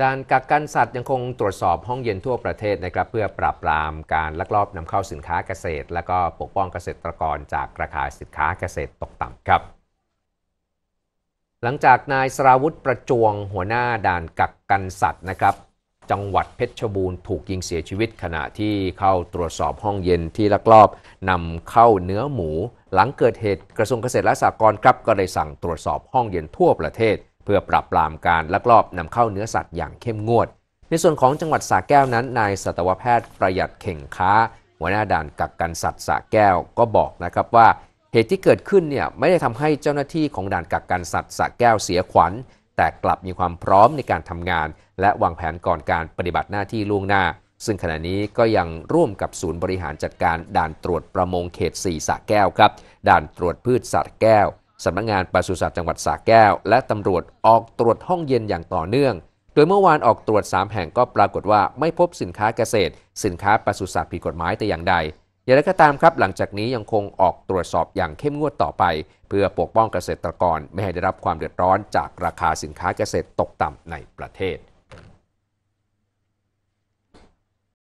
ด่านกักกันสัตว์ยังคงตรวจสอบห้องเย็นทั่วประเทศนะครับ เพื่อปราบปรามการลักลอบนำเข้าสินค้าเกษตร และก็ปกป้องเกษตรกรจากราคาสินค้าเกษตรตกต่ำครับ หลังจากนายสราวุธประจวงหัวหน้าด่านกักกันสัตว์นะครับจังหวัดเพชรบูรณ์ถูกยิงเสียชีวิตขณะที่เข้าตรวจสอบห้องเย็นที่ลักลอบนำเข้าเนื้อหมู หลังเกิดเหตุกระทรวงเกษตรและสหกรณ์ครับก็เลยสั่งตรวจสอบห้องเย็นทั่วประเทศเพื่อปรับปรามการลักลอบนำเข้าเนื้อสัตว์อย่างเข้มงวด ในส่วนของจังหวัดสระแก้วนั้น นายสัตวแพทย์ประหยัดเข่งค้าหัวหน้าด่านกักกันสัตว์สระแก้วก็บอกนะครับว่าเหตุที่เกิดขึ้นเนี่ยไม่ได้ทำให้เจ้าหน้าที่ของด่านกักกันสัตว์สระแก้วเสียขวัญ แต่กลับมีความพร้อมในการทำงานและวางแผนก่อนการปฏิบัติหน้าที่ล่วงหน้า ซึ่งขณะนี้ก็ยังร่วมกับศูนย์บริหารจัดการด่านตรวจประมงเขต4สระแก้วครับด่านตรวจพืชสระแก้วสำนักงงานปศุสัตว์จังหวัดสระแก้วและตำรวจออกตรวจห้องเย็นอย่างต่อเนื่อง โดยเมื่อวานออกตรวจ3แห่งก็ปรากฏว่าไม่พบสินค้าเกษตรสินค้าปศุสัตว์ผิดกฎหมายแต่อย่างใด อย่างไรก็ตามครับ หลังจากนี้ยังคงออกตรวจสอบอย่างเข้มงวดต่อไปเพื่อปกป้องเกษตรกรไม่ให้ได้รับความเดือดร้อนจากราคาสินค้าเกษตรตกต่ำในประเทศ